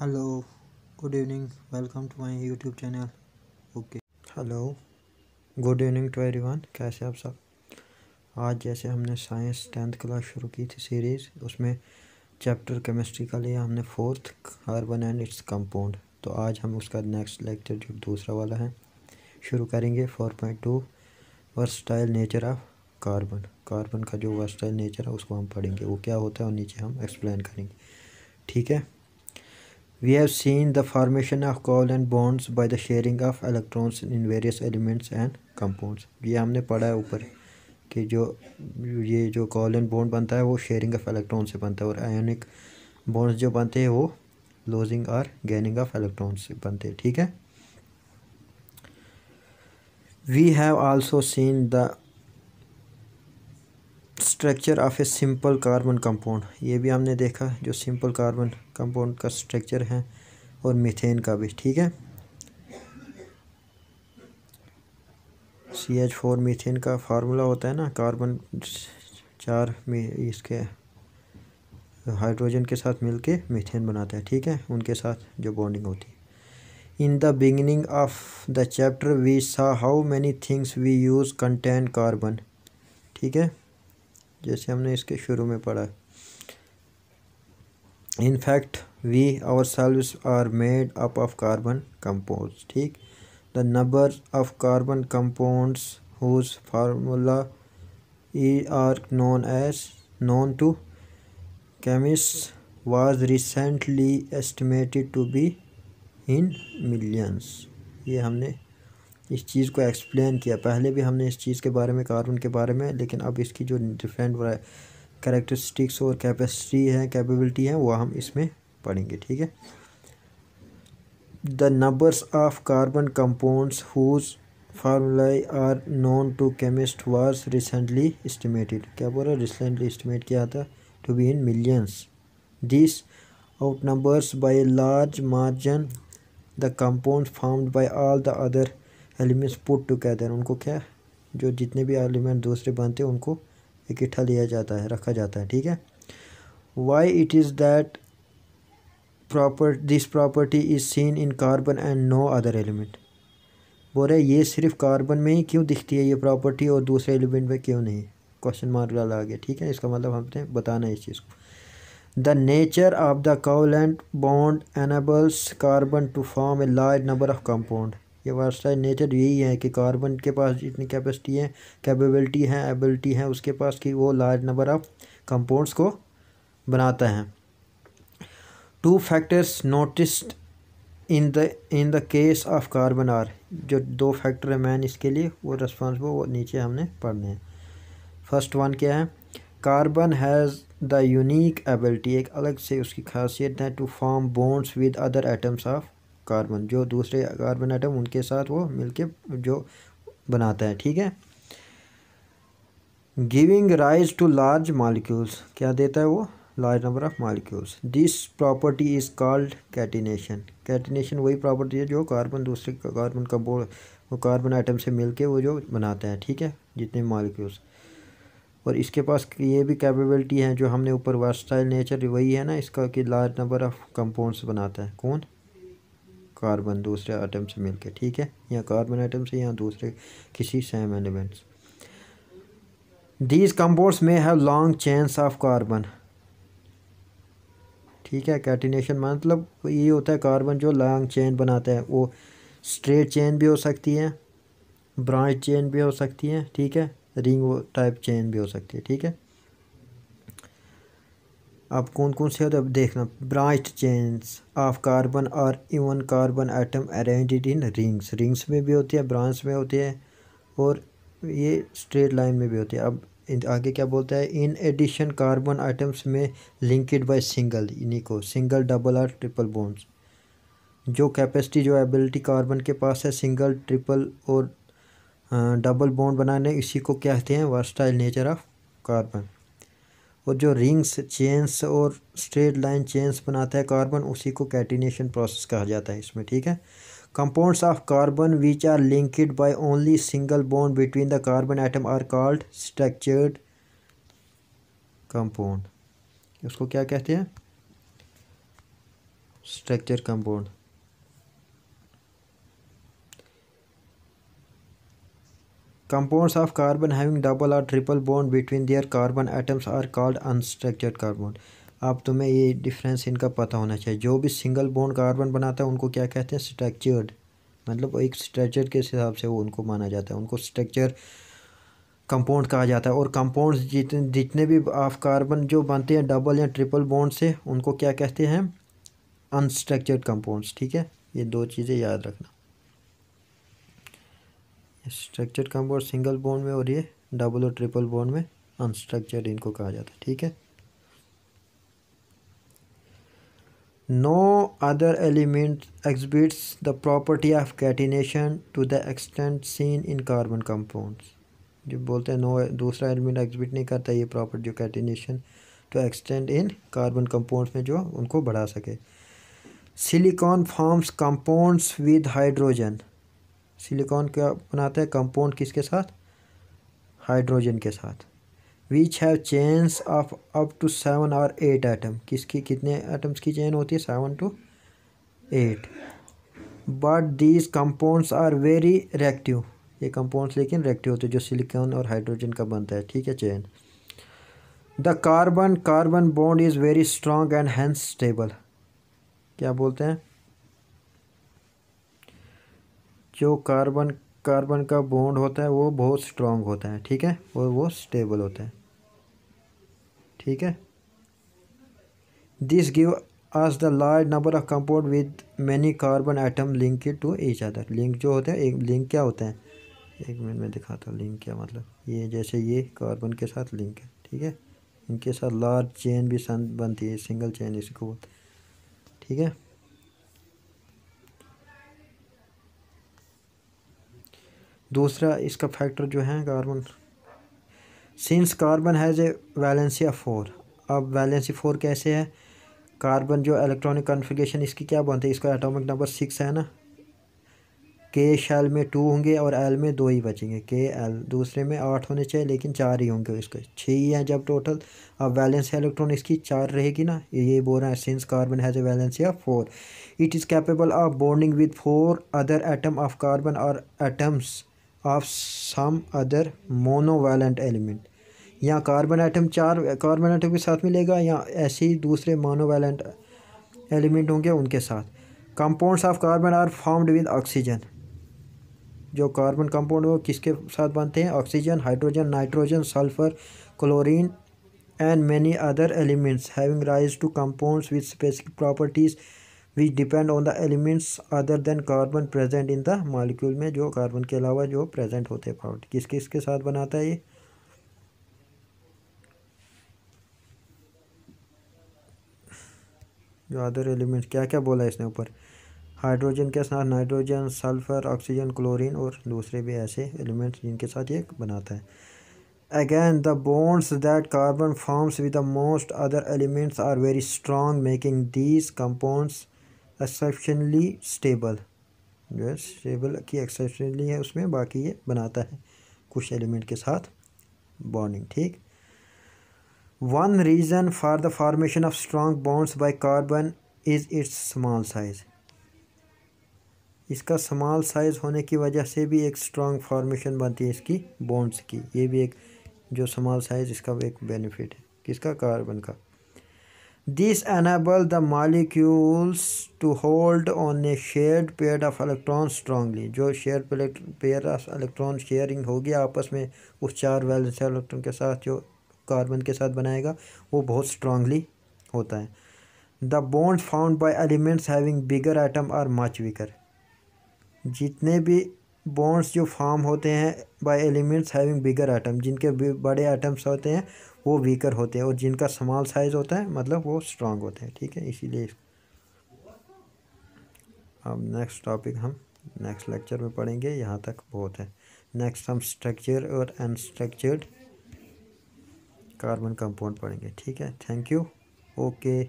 Hello good evening welcome to my YouTube channel okay hello good evening to everyone कैसे आप सब आज जैसे हमने साइंस टेंथ क्लास शुरू की थी सीरीज़ उसमें चैप्टर केमिस्ट्री का लिया हमने fourth carbon and its compound तो आज हम उसका नेक्स्ट लेक्चर जो दूसरा वाला है शुरू करेंगे four point two versatile nature of carbon carbon का जो वर्सटाइल नेचर है उसको हम पढ़ेंगे वो क्या होता है और नीचे हम एक्सप्लेन करेंगे ठीक है We have seen the formation of covalent bonds by the sharing of electrons in various elements and compounds. ये हमने पढ़ा है ऊपर कि जो ये जो कोवलेंट बॉन्ड बनता है वो शेयरिंग ऑफ इलेक्ट्रॉन से बनता है और आयोनिक बॉन्ड्स जो बनते हैं वो लॉजिंग और गेनिंग ऑफ इलेक्ट्रॉन से बनते हैं ठीक है we have also seen the structure of a simple carbon compound ये भी हमने देखा जो सिंपल कार्बन कंपाउंड का स्ट्रक्चर है और मीथेन का भी ठीक है सी एच फोर मीथेन का फार्मूला होता है ना कार्बन चार में इसके हाइड्रोजन के साथ मिलके मीथेन बनाता है ठीक है उनके साथ जो बॉन्डिंग होती है in the beginning of the chapter we saw how many things we use contain carbon ठीक है जैसे हमने इसके शुरू में पढ़ा in fact we ourselves are made up of carbon compounds ठीक the number of carbon compounds whose formulae are known as known to chemists was recently estimated to be in millions ये हमने इस चीज़ को explain किया पहले भी हमने इस चीज़ के बारे में कार्बन के बारे में लेकिन अब इसकी जो डिफरेंट करेक्टरिस्टिक्स और कैपेसिटी है कैपेबिलिटी है वो हम इसमें पढ़ेंगे ठीक है the numbers of carbon compounds whose formulae are known to chemist was recently estimated क्या बोल रहा है रिसेंटली इस्टीमेट किया था to be in millions this outnumbers by large margin the compound formed by all the other elements put together उनको क्या जो जितने भी एलिमेंट दूसरे बनते हैं उनको इकट्ठा लिया जाता है रखा जाता है ठीक है why it is that proper this property is seen in carbon and no other element बोल रहे ये सिर्फ कार्बन में ही क्यों दिखती है ये प्रॉपर्टी और दूसरे एलिमेंट में क्यों नहीं क्वेश्चन मार्क डाला गया ठीक है इसका मतलब हमने बताना है इस चीज़ को the nature of the covalent bond enables carbon to form a large number of compound ये वास्ता नेचर यही है कि कार्बन के पास जितनी कैपेसिटी है कैपेबिलिटी है एबिलिटी है उसके पास कि वो लार्ज नंबर ऑफ कंपाउंड्स को बनाता है two factors noticed in the in the case of carbon are जो दो फैक्टर है मैन इसके लिए वो रिस्पॉन्सिबल वो नीचे हमने पढ़ने हैं फर्स्ट वन क्या है carbon has the unique ability एक अलग से उसकी खासियत है to form bonds with other atoms of carbon जो दूसरे कार्बन आइटम उनके साथ वो मिलके जो बनाता है ठीक है giving rise to large molecules क्या देता है वो large number of molecules this property is called catenation catenation वही प्रॉपर्टी है जो कार्बन दूसरे कार्बन का बोर्ड वो कार्बन आइटम से मिलके वो जो बनाता है ठीक है जितने मालिक्यूल्स और इसके पास ये भी कैपेबिलिटी है जो हमने ऊपर वर्सटाइल नेचर वही है ना इसका कि लार्ज नंबर ऑफ कंपाउंड्स बनाता है कौन कार्बन दूसरे आइटम से मिलके ठीक है या कार्बन आइटम से या दूसरे किसी सेम एलिमेंट्स दीज कंपाउंड्स में have long chains of carbon ठीक है कैटिनेशन मतलब ये होता है कार्बन जो लॉन्ग चेन बनाता है वो स्ट्रेट चेन भी हो सकती है ब्रांच चेन भी हो सकती है ठीक है रिंग टाइप चेन भी हो सकती है ठीक है आप कौन कौन से अब देखना ब्रांच चेन्स ऑफ कार्बन और even carbon atom arranged in rings rings में भी होती है ब्रांच में होती है और ये स्ट्रेट लाइन में भी होती है अब आगे क्या बोलता है इन एडिशन कार्बन आइटम्स में लिंकड बाई सिंगल इन्हीं को सिंगल डबल और ट्रिपल बोन्स जो कैपेसिटी जो एबिलिटी कार्बन के पास है सिंगल ट्रिपल और डबल बॉन्ड बनाने इसी को क्या कहते हैं वर्स्टाइल नेचर ऑफ कार्बन और जो रिंग्स चेंस और स्ट्रेट लाइन चेंस बनाता है कार्बन उसी को कैटिनेशन प्रोसेस कहा जाता है इसमें ठीक है compounds of carbon which are linked by only single bond between the carbon atom are called structured compound उसको क्या कहते हैं structure compound Compounds of carbon having double or triple bond between their carbon atoms are called unstructured carbon. अब तुम्हें ये difference इनका पता होना चाहिए जो भी सिंगल बॉन्ड कार्बन बनाता है उनको क्या कहते हैं स्ट्रक्चर्ड मतलब एक स्ट्रक्चर के हिसाब से वो उनको माना जाता है उनको स्ट्रक्चर कंपाउंड कहा जाता है और कंपाउंड्स जितने जितने भी ऑफ कार्बन जो बनते हैं डबल या ट्रिपल बॉन्ड से उनको क्या कहते हैं अनस्ट्रक्चर्ड कंपाउंड्स ठीक है ये दो चीज़ें याद रखना स्ट्रक्चर्ड कंपाउंड सिंगल बॉन्ड में और ये डबल और ट्रिपल बॉन्ड में अनस्ट्रक्चर्ड इनको कहा जाता है ठीक है no other element exhibits the property of catenation to the extent seen in carbon compounds जो बोलते हैं नो दूसरा एलिमेंट एग्जिबिट नहीं करता ये प्रॉपर्टी जो catenation to extend in carbon compounds में जो उनको बढ़ा सके silicon forms compounds with hydrogen silicon क्या बनाते हैं कंपाउंड किसके साथ हाइड्रोजन के साथ which have chains of up to seven और एट आइटम किसकी कितने आइटम्स की चेन होती है seven to eight but these compounds are very reactive ये कंपाउंड्स लेकिन रेक्टिव होते हैं जो सिलिकॉन और हाइड्रोजन का बनता है ठीक है chain the carbon carbon bond is very strong and hence stable क्या बोलते हैं जो कार्बन कार्बन का बॉन्ड होता है वो बहुत स्ट्रॉन्ग होता है ठीक है और वो स्टेबल होता है ठीक है this give us the large number of compound with many carbon atom link to each other link जो होते हैं एक लिंक क्या होते हैं एक मिनट में दिखाता हूँ लिंक क्या मतलब ये जैसे ये कार्बन के साथ लिंक है ठीक है इनके साथ लार्ज चेन भी बनती है सिंगल चेन इसको ठीक है दूसरा इसका फैक्टर जो है carbon since carbon has a valency of four अब वैलेंसी फोर कैसे है कार्बन जो इलेक्ट्रॉनिक कॉन्फ़िगरेशन इसकी क्या बनती है इसका एटॉमिक नंबर सिक्स है ना के शैल में टू होंगे और एल में दो ही बचेंगे के एल दूसरे में आठ होने चाहिए लेकिन चार ही होंगे इसके छः ही हैं जब टोटल अब वैलेंस इलेक्ट्रॉन इसकी चार रहेगी ना ये बोल रहा है since carbon has a valency of four it is capable of bonding with four other atom of carbon और atoms of some other monovalent element या कार्बन आइटम चार कार्बन आइटम के साथ मिलेगा या ऐसे ही दूसरे मोनोवायलेंट एलिमेंट होंगे उनके साथ compounds of carbon are formed with oxygen जो कार्बन कंपाउंड वो किसके साथ बनते हैं oxygen hydrogen nitrogen sulphur chlorine and many other elements having rise to compounds with specific properties which depend on the elements other than carbon present in the molecule में जो carbon के अलावा जो प्रेजेंट होते हैं पाउडर किस किस के साथ बनाता है ये जो अदर एलिमेंट क्या क्या बोला इसने ऊपर हाइड्रोजन के साथ नाइट्रोजन सल्फर ऑक्सीजन क्लोरीन और दूसरे भी ऐसे एलिमेंट्स जिनके साथ ये बनाता है again the bonds that carbon forms with the most other elements are very strong making these compounds exceptionally stable जो है स्टेबल की एक्सेप्शनली है उसमें बाकी ये बनाता है कुछ एलिमेंट के साथ बॉन्डिंग ठीक one reason for the formation of strong bonds by carbon is its small size इसका स्मॉल साइज़ होने की वजह से भी एक स्ट्रॉन्ग फॉर्मेशन बनती है इसकी बॉन्ड्स की ये भी एक जो स्मॉल साइज़ इसका एक बेनिफिट है किसका कार्बन का This enables the molecules to hold on a shared pair of electrons strongly. जो shared pair of electrons sharing होगी आपस में उस चार वैलेंस इलेक्ट्रॉन के साथ जो कार्बन के साथ बनाएगा वो बहुत स्ट्रांगली होता है the bond found by elements having bigger atom are much weaker जितने भी बॉन्ड्स जो फॉर्म होते हैं by elements having bigger atom जिनके बड़े आइटम्स होते हैं वो वीकर होते हैं और जिनका स्मॉल साइज़ होता है मतलब वो स्ट्रांग होते हैं ठीक है इसीलिए अब नेक्स्ट टॉपिक हम नेक्स्ट लेक्चर में पढ़ेंगे यहाँ तक बहुत है नेक्स्ट हम स्ट्रक्चर और अनस्ट्रक्चर्ड कार्बन कंपाउंड पढ़ेंगे ठीक है थैंक यू ओके